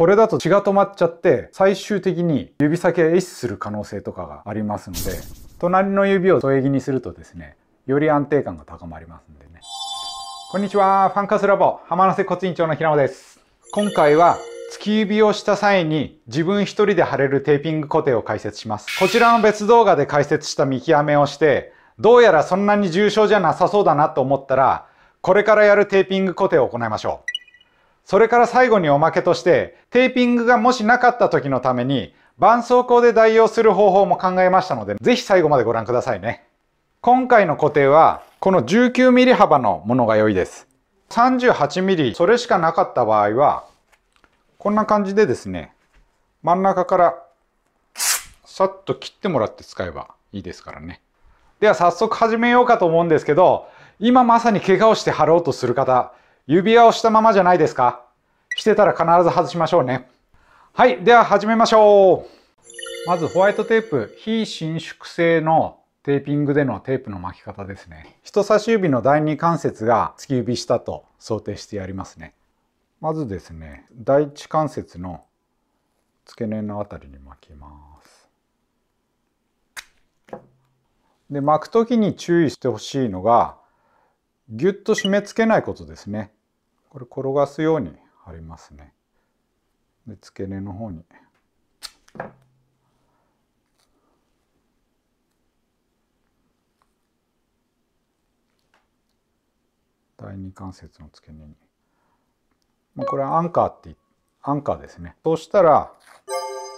これだと血が止まっちゃって最終的に指先が壊死する可能性とかがありますので隣の指を添え木にするとですねより安定感が高まりますんでねこんにちはファンカスラボ浜野瀬骨院長の平野です今回は月指をした際に自分一人で貼れるテーピング固定を解説しますこちらの別動画で解説した見極めをしてどうやらそんなに重症じゃなさそうだなと思ったらこれからやるテーピング固定を行いましょうそれから最後におまけとして、テーピングがもしなかった時のために、絆創膏で代用する方法も考えましたので、ぜひ最後までご覧くださいね。今回の固定は、この 19mm 幅のものが良いです。38mm、それしかなかった場合は、こんな感じでですね、真ん中からさっと切ってもらって使えばいいですからね。では早速始めようかと思うんですけど、今まさに怪我をして貼ろうとする方、指輪をしたままじゃないですかしてたら必ず外しましょうね。はい。では始めましょう。まずホワイトテープ、非伸縮性のテーピングでのテープの巻き方ですね。人差し指の第2関節が突き指したと想定してやりますね。まずですね、第一関節の付け根のあたりに巻きます。で、巻く時に注意してほしいのが、ぎゅっと締め付けないことですね。これ転がすようにありますね。で付け根の方に第二関節の付け根に、まあ、これはアンカーってアンカーですねそうしたら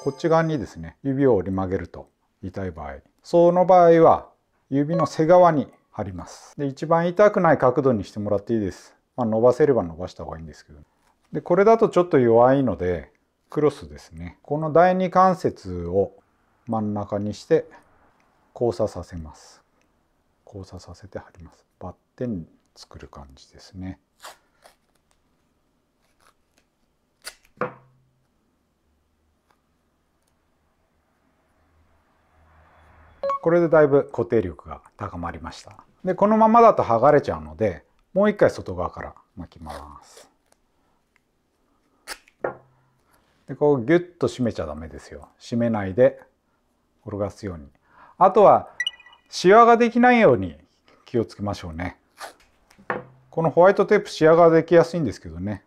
こっち側にですね指を折り曲げると痛い場合その場合は指の背側に貼りますで一番痛くない角度にしてもらっていいです、まあ、伸ばせれば伸ばした方がいいんですけどでこれだとちょっと弱いのでクロスですねこの第二関節を真ん中にして交差させます交差させて貼りますバッテン作る感じですねこれでだいぶ固定力が高まりましたでこのままだと剥がれちゃうのでもう一回外側から巻きますでこうギュッと締めちゃダメですよ締めないで転がすようにあとはシワができないように気をつけましょうねこのホワイトテープシワができやすいんですけどね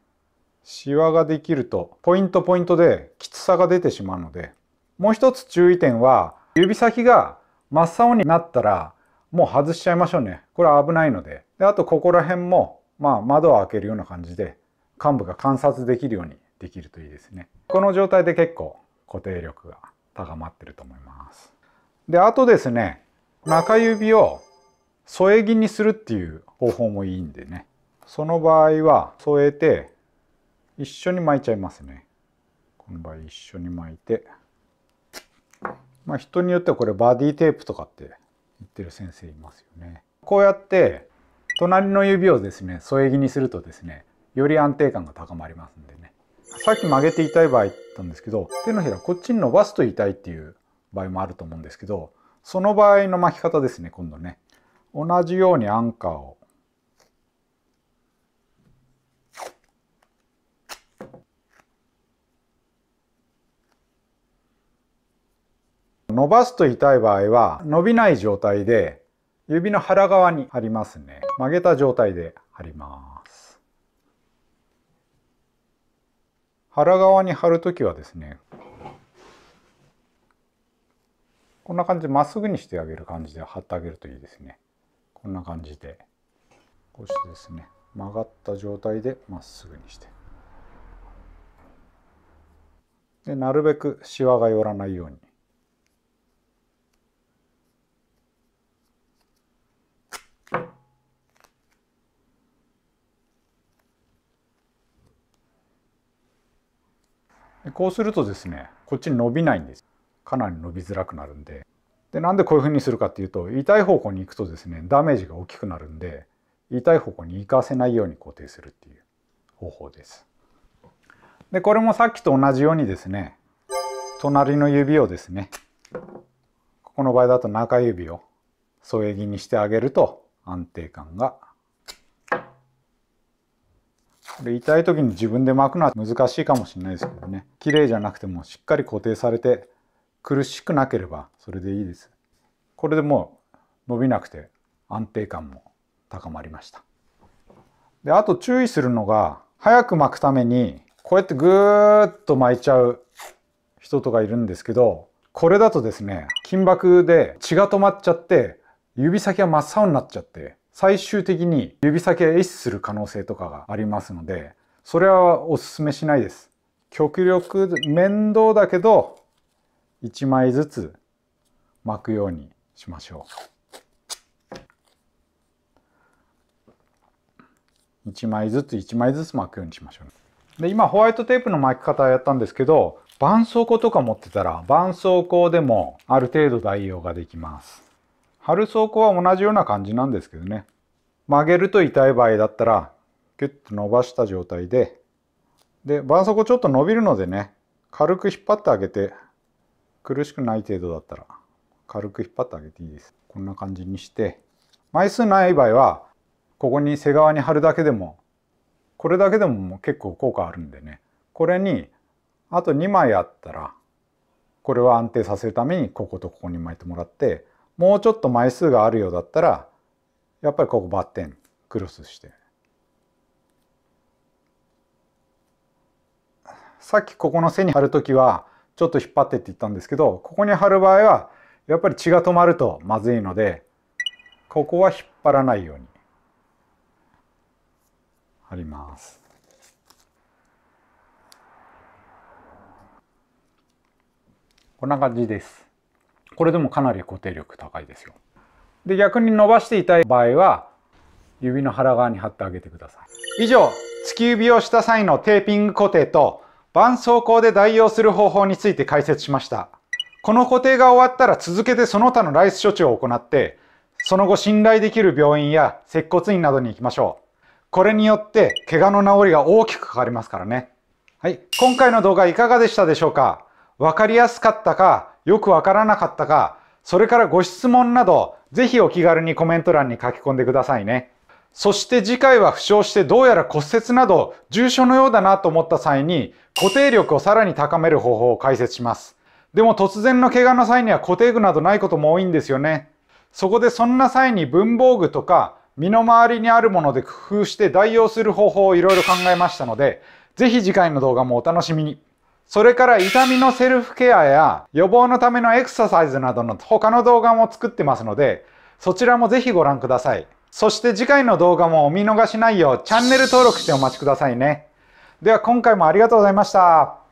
シワができるとポイントポイントできつさが出てしまうのでもう一つ注意点は指先が真っ青になったらもう外しちゃいましょうねこれは危ないのでであとここら辺もまあ窓を開けるような感じで患部が観察できるようにできるといいですねこの状態で結構固定力が高まってると思います。であとですね中指を添え木にするっていう方法もいいんでねその場合は添えて一緒に巻いちゃいますね。この場合一緒に巻いてまあ人によってはこれバディテープとかって言ってる先生いますよね。こうやって隣の指をですね添え木にするとですねより安定感が高まりますんでねさっき曲げて痛い場合なんですけど手のひらこっちに伸ばすと痛いっていう場合もあると思うんですけどその場合の巻き方ですね今度ね同じようにアンカーを伸ばすと痛い場合は伸びない状態で指の腹側に貼りますね曲げた状態で貼ります腹側に貼る時はですねこんな感じでまっすぐにしてあげる感じで貼ってあげるといいですねこんな感じでこうしてですね曲がった状態でまっすぐにしてでなるべくシワが寄らないようにこうするとですねこっちに伸びないんですかなり伸びづらくなるんででなんでこういう風にするかっていうと痛い方向に行くとですねダメージが大きくなるんで痛い方向に行かせないように固定するっていう方法です。でこれもさっきと同じようにですね隣の指をですねここの場合だと中指を添え木にしてあげると安定感がこれ痛い時に自分で巻くのは難しいかもしれないですけどね綺麗じゃなくてもしっかり固定されて苦しくなければそれでいいですこれでもう伸びなくて安定感も高まりましたであと注意するのが早く巻くためにこうやってぐーっと巻いちゃう人とかいるんですけどこれだとですね金箔で血が止まっちゃって指先が真っ青になっちゃって最終的に指先が壊死する可能性とかがありますので、それはお勧めしないです。極力面倒だけど、1枚ずつ巻くようにしましょう。1枚ずつ1枚ずつ巻くようにしましょう。で、今ホワイトテープの巻き方やったんですけど、絆創膏とか持ってたら、絆創膏でもある程度代用ができます。貼る装甲は同じような感じなんですけどね曲げると痛い場合だったらキュッと伸ばした状態ででばんそこちょっと伸びるのでね軽く引っ張ってあげて苦しくない程度だったら軽く引っ張ってあげていいですこんな感じにして枚数ない場合はここに背側に貼るだけでもこれだけでも結構効果あるんでねこれにあと2枚あったらこれは安定させるためにこことここに巻いてもらってもうちょっと枚数があるようだったらやっぱりここバッテンクロスしてさっきここの背に貼る時はちょっと引っ張ってって言ったんですけどここに貼る場合はやっぱり血が止まるとまずいのでここは引っ張らないように貼ります。こんな感じです。これでもかなり固定力高いですよで逆に伸ばしていたい場合は指の腹側に貼ってあげてください以上突き指をした際のテーピング固定と絆創膏で代用する方法について解説しましたこの固定が終わったら続けてその他のライス処置を行ってその後信頼できる病院や接骨院などに行きましょうこれによって怪我の治りが大きくかかりますからねはい今回の動画いかがでしたでしょうか分かりやすかったかよくわからなかったか、それからご質問など、ぜひお気軽にコメント欄に書き込んでくださいね。そして次回は負傷してどうやら骨折など重症のようだなと思った際に固定力をさらに高める方法を解説します。でも突然の怪我の際には固定具などないことも多いんですよね。そこでそんな際に文房具とか身の回りにあるもので工夫して代用する方法をいろいろ考えましたので、ぜひ次回の動画もお楽しみに。それから痛みのセルフケアや予防のためのエクササイズなどの他の動画も作ってますので、そちらもぜひご覧ください。そして次回の動画もお見逃しないようチャンネル登録してお待ちくださいね。では今回もありがとうございました。